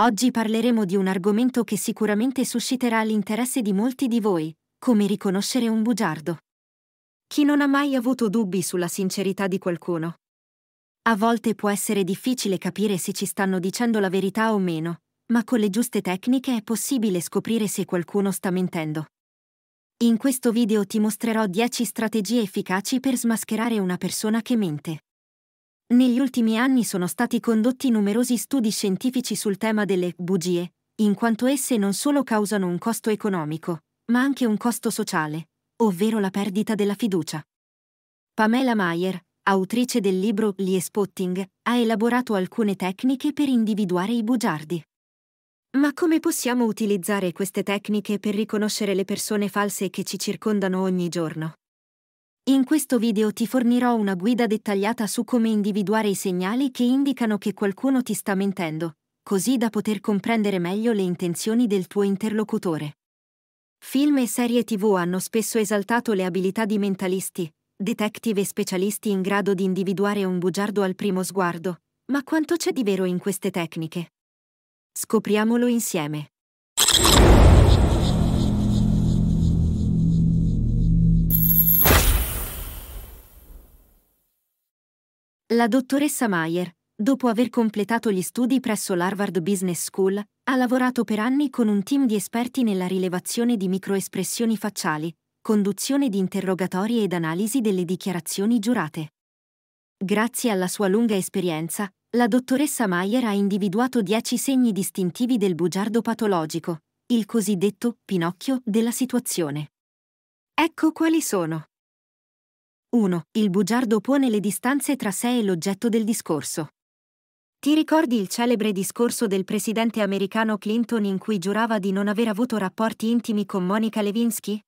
Oggi parleremo di un argomento che sicuramente susciterà l'interesse di molti di voi, come riconoscere un bugiardo. Chi non ha mai avuto dubbi sulla sincerità di qualcuno? A volte può essere difficile capire se ci stanno dicendo la verità o meno, ma con le giuste tecniche è possibile scoprire se qualcuno sta mentendo. In questo video ti mostrerò 10 strategie efficaci per smascherare una persona che mente. Negli ultimi anni sono stati condotti numerosi studi scientifici sul tema delle bugie, in quanto esse non solo causano un costo economico, ma anche un costo sociale, ovvero la perdita della fiducia. Pamela Mayer, autrice del libro Gli Spotting, ha elaborato alcune tecniche per individuare i bugiardi. Ma come possiamo utilizzare queste tecniche per riconoscere le persone false che ci circondano ogni giorno? In questo video ti fornirò una guida dettagliata su come individuare i segnali che indicano che qualcuno ti sta mentendo, così da poter comprendere meglio le intenzioni del tuo interlocutore. Film e serie tv hanno spesso esaltato le abilità di mentalisti, detective e specialisti in grado di individuare un bugiardo al primo sguardo, ma quanto c'è di vero in queste tecniche? Scopriamolo insieme. La dottoressa Mayer, dopo aver completato gli studi presso l'Harvard Business School, ha lavorato per anni con un team di esperti nella rilevazione di microespressioni facciali, conduzione di interrogatori ed analisi delle dichiarazioni giurate. Grazie alla sua lunga esperienza, la dottoressa Mayer ha individuato dieci segni distintivi del bugiardo patologico, il cosiddetto pinocchio della situazione. Ecco quali sono. 1. Il bugiardo pone le distanze tra sé e l'oggetto del discorso. Ti ricordi il celebre discorso del presidente americano Clinton in cui giurava di non aver avuto rapporti intimi con Monica Lewinsky?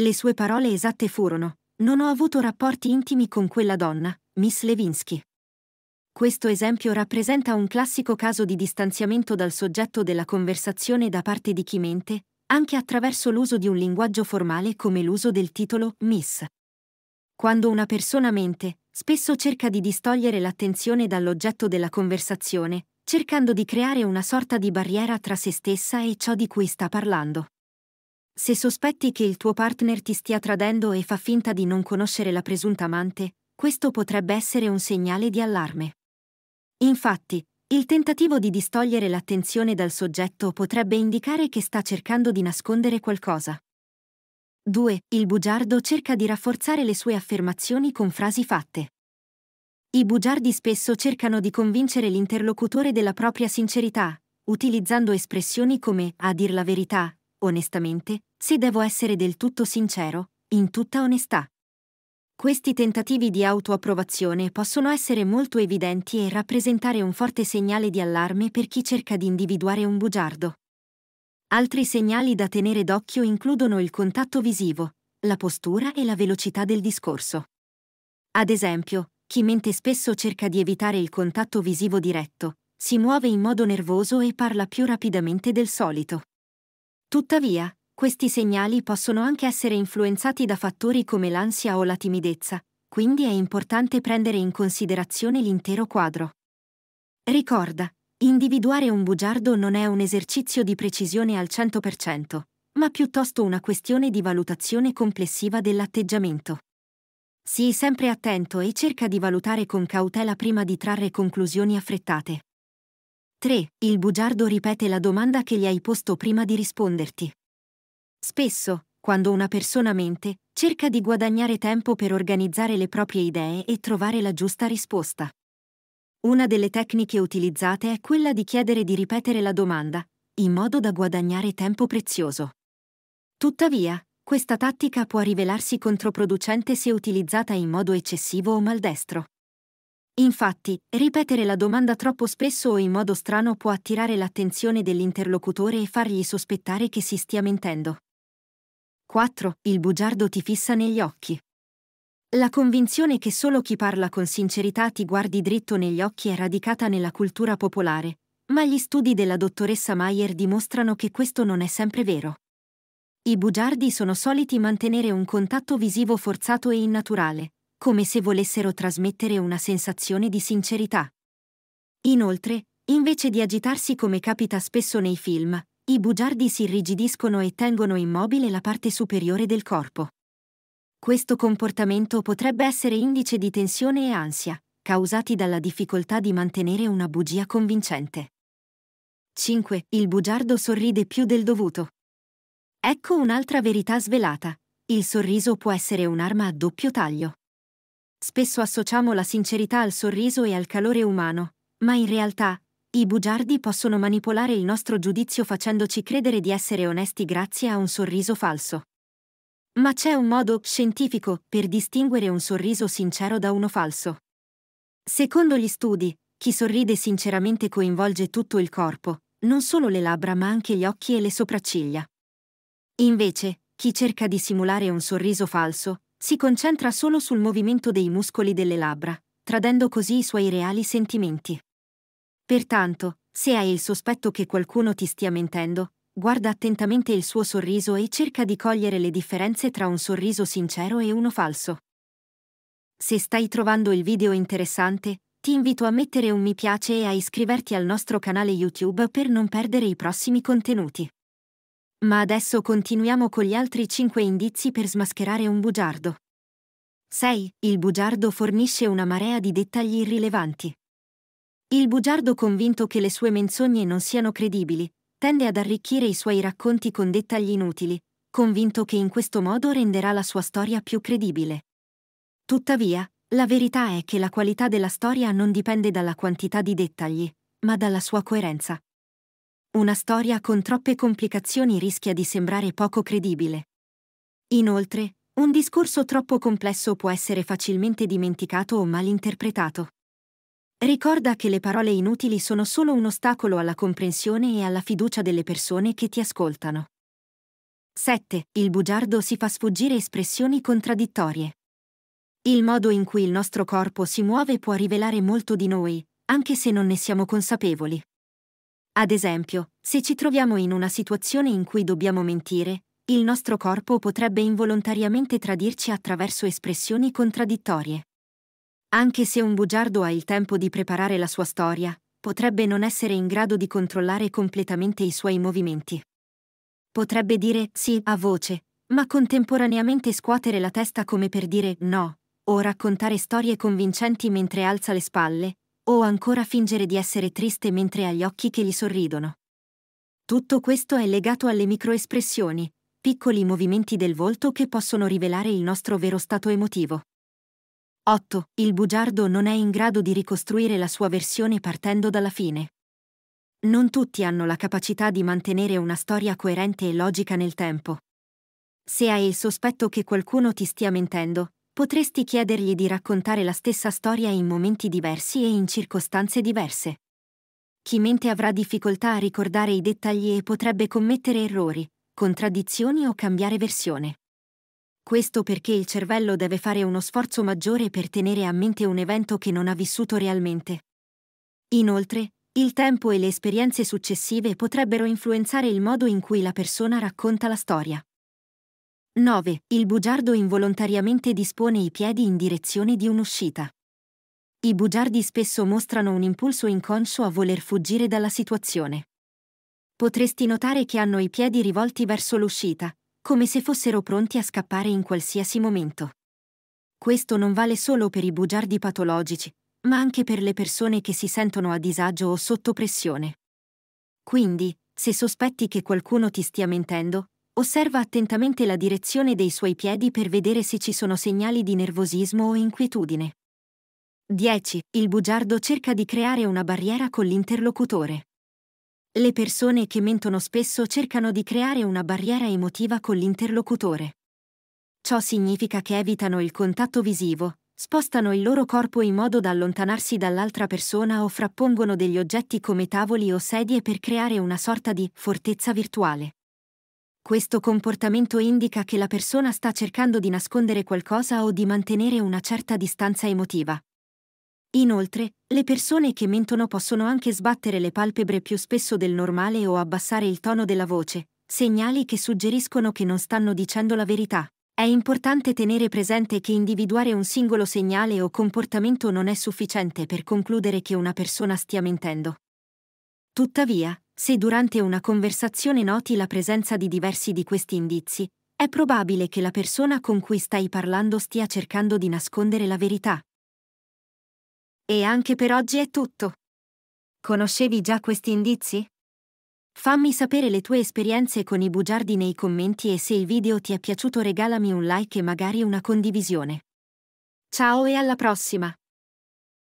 Le sue parole esatte furono, non ho avuto rapporti intimi con quella donna, Miss Lewinsky. Questo esempio rappresenta un classico caso di distanziamento dal soggetto della conversazione da parte di chi mente, anche attraverso l'uso di un linguaggio formale come l'uso del titolo Miss. Quando una persona mente, spesso cerca di distogliere l'attenzione dall'oggetto della conversazione, cercando di creare una sorta di barriera tra se stessa e ciò di cui sta parlando. Se sospetti che il tuo partner ti stia tradendo e fa finta di non conoscere la presunta amante, questo potrebbe essere un segnale di allarme. Infatti, il tentativo di distogliere l'attenzione dal soggetto potrebbe indicare che sta cercando di nascondere qualcosa. 2. Il bugiardo cerca di rafforzare le sue affermazioni con frasi fatte. I bugiardi spesso cercano di convincere l'interlocutore della propria sincerità, utilizzando espressioni come a dir la verità, onestamente, se devo essere del tutto sincero, in tutta onestà. Questi tentativi di autoapprovazione possono essere molto evidenti e rappresentare un forte segnale di allarme per chi cerca di individuare un bugiardo. Altri segnali da tenere d'occhio includono il contatto visivo, la postura e la velocità del discorso. Ad esempio, chi mente spesso cerca di evitare il contatto visivo diretto, si muove in modo nervoso e parla più rapidamente del solito. Tuttavia, questi segnali possono anche essere influenzati da fattori come l'ansia o la timidezza, quindi è importante prendere in considerazione l'intero quadro. Ricorda, Individuare un bugiardo non è un esercizio di precisione al 100%, ma piuttosto una questione di valutazione complessiva dell'atteggiamento. Sii sempre attento e cerca di valutare con cautela prima di trarre conclusioni affrettate. 3. Il bugiardo ripete la domanda che gli hai posto prima di risponderti. Spesso, quando una persona mente, cerca di guadagnare tempo per organizzare le proprie idee e trovare la giusta risposta. Una delle tecniche utilizzate è quella di chiedere di ripetere la domanda, in modo da guadagnare tempo prezioso. Tuttavia, questa tattica può rivelarsi controproducente se utilizzata in modo eccessivo o maldestro. Infatti, ripetere la domanda troppo spesso o in modo strano può attirare l'attenzione dell'interlocutore e fargli sospettare che si stia mentendo. 4. Il bugiardo ti fissa negli occhi. La convinzione che solo chi parla con sincerità ti guardi dritto negli occhi è radicata nella cultura popolare, ma gli studi della dottoressa Mayer dimostrano che questo non è sempre vero. I bugiardi sono soliti mantenere un contatto visivo forzato e innaturale, come se volessero trasmettere una sensazione di sincerità. Inoltre, invece di agitarsi come capita spesso nei film, i bugiardi si irrigidiscono e tengono immobile la parte superiore del corpo. Questo comportamento potrebbe essere indice di tensione e ansia, causati dalla difficoltà di mantenere una bugia convincente. 5. Il bugiardo sorride più del dovuto. Ecco un'altra verità svelata. Il sorriso può essere un'arma a doppio taglio. Spesso associamo la sincerità al sorriso e al calore umano, ma in realtà, i bugiardi possono manipolare il nostro giudizio facendoci credere di essere onesti grazie a un sorriso falso. Ma c'è un modo scientifico per distinguere un sorriso sincero da uno falso. Secondo gli studi, chi sorride sinceramente coinvolge tutto il corpo, non solo le labbra ma anche gli occhi e le sopracciglia. Invece, chi cerca di simulare un sorriso falso, si concentra solo sul movimento dei muscoli delle labbra, tradendo così i suoi reali sentimenti. Pertanto, se hai il sospetto che qualcuno ti stia mentendo, guarda attentamente il suo sorriso e cerca di cogliere le differenze tra un sorriso sincero e uno falso. Se stai trovando il video interessante, ti invito a mettere un mi piace e a iscriverti al nostro canale YouTube per non perdere i prossimi contenuti. Ma adesso continuiamo con gli altri 5 indizi per smascherare un bugiardo. 6. Il bugiardo fornisce una marea di dettagli irrilevanti. Il bugiardo convinto che le sue menzogne non siano credibili, tende ad arricchire i suoi racconti con dettagli inutili, convinto che in questo modo renderà la sua storia più credibile. Tuttavia, la verità è che la qualità della storia non dipende dalla quantità di dettagli, ma dalla sua coerenza. Una storia con troppe complicazioni rischia di sembrare poco credibile. Inoltre, un discorso troppo complesso può essere facilmente dimenticato o malinterpretato. Ricorda che le parole inutili sono solo un ostacolo alla comprensione e alla fiducia delle persone che ti ascoltano. 7. Il bugiardo si fa sfuggire espressioni contraddittorie. Il modo in cui il nostro corpo si muove può rivelare molto di noi, anche se non ne siamo consapevoli. Ad esempio, se ci troviamo in una situazione in cui dobbiamo mentire, il nostro corpo potrebbe involontariamente tradirci attraverso espressioni contraddittorie. Anche se un bugiardo ha il tempo di preparare la sua storia, potrebbe non essere in grado di controllare completamente i suoi movimenti. Potrebbe dire sì a voce, ma contemporaneamente scuotere la testa come per dire no, o raccontare storie convincenti mentre alza le spalle, o ancora fingere di essere triste mentre ha gli occhi che gli sorridono. Tutto questo è legato alle microespressioni, piccoli movimenti del volto che possono rivelare il nostro vero stato emotivo. 8. Il bugiardo non è in grado di ricostruire la sua versione partendo dalla fine. Non tutti hanno la capacità di mantenere una storia coerente e logica nel tempo. Se hai il sospetto che qualcuno ti stia mentendo, potresti chiedergli di raccontare la stessa storia in momenti diversi e in circostanze diverse. Chi mente avrà difficoltà a ricordare i dettagli e potrebbe commettere errori, contraddizioni o cambiare versione. Questo perché il cervello deve fare uno sforzo maggiore per tenere a mente un evento che non ha vissuto realmente. Inoltre, il tempo e le esperienze successive potrebbero influenzare il modo in cui la persona racconta la storia. 9. Il bugiardo involontariamente dispone i piedi in direzione di un'uscita. I bugiardi spesso mostrano un impulso inconscio a voler fuggire dalla situazione. Potresti notare che hanno i piedi rivolti verso l'uscita, come se fossero pronti a scappare in qualsiasi momento. Questo non vale solo per i bugiardi patologici, ma anche per le persone che si sentono a disagio o sotto pressione. Quindi, se sospetti che qualcuno ti stia mentendo, osserva attentamente la direzione dei suoi piedi per vedere se ci sono segnali di nervosismo o inquietudine. 10. Il bugiardo cerca di creare una barriera con l'interlocutore. Le persone che mentono spesso cercano di creare una barriera emotiva con l'interlocutore. Ciò significa che evitano il contatto visivo, spostano il loro corpo in modo da allontanarsi dall'altra persona o frappongono degli oggetti come tavoli o sedie per creare una sorta di fortezza virtuale. Questo comportamento indica che la persona sta cercando di nascondere qualcosa o di mantenere una certa distanza emotiva. Inoltre, le persone che mentono possono anche sbattere le palpebre più spesso del normale o abbassare il tono della voce, segnali che suggeriscono che non stanno dicendo la verità. È importante tenere presente che individuare un singolo segnale o comportamento non è sufficiente per concludere che una persona stia mentendo. Tuttavia, se durante una conversazione noti la presenza di diversi di questi indizi, è probabile che la persona con cui stai parlando stia cercando di nascondere la verità. E anche per oggi è tutto. Conoscevi già questi indizi? Fammi sapere le tue esperienze con i bugiardi nei commenti e se il video ti è piaciuto regalami un like e magari una condivisione. Ciao e alla prossima!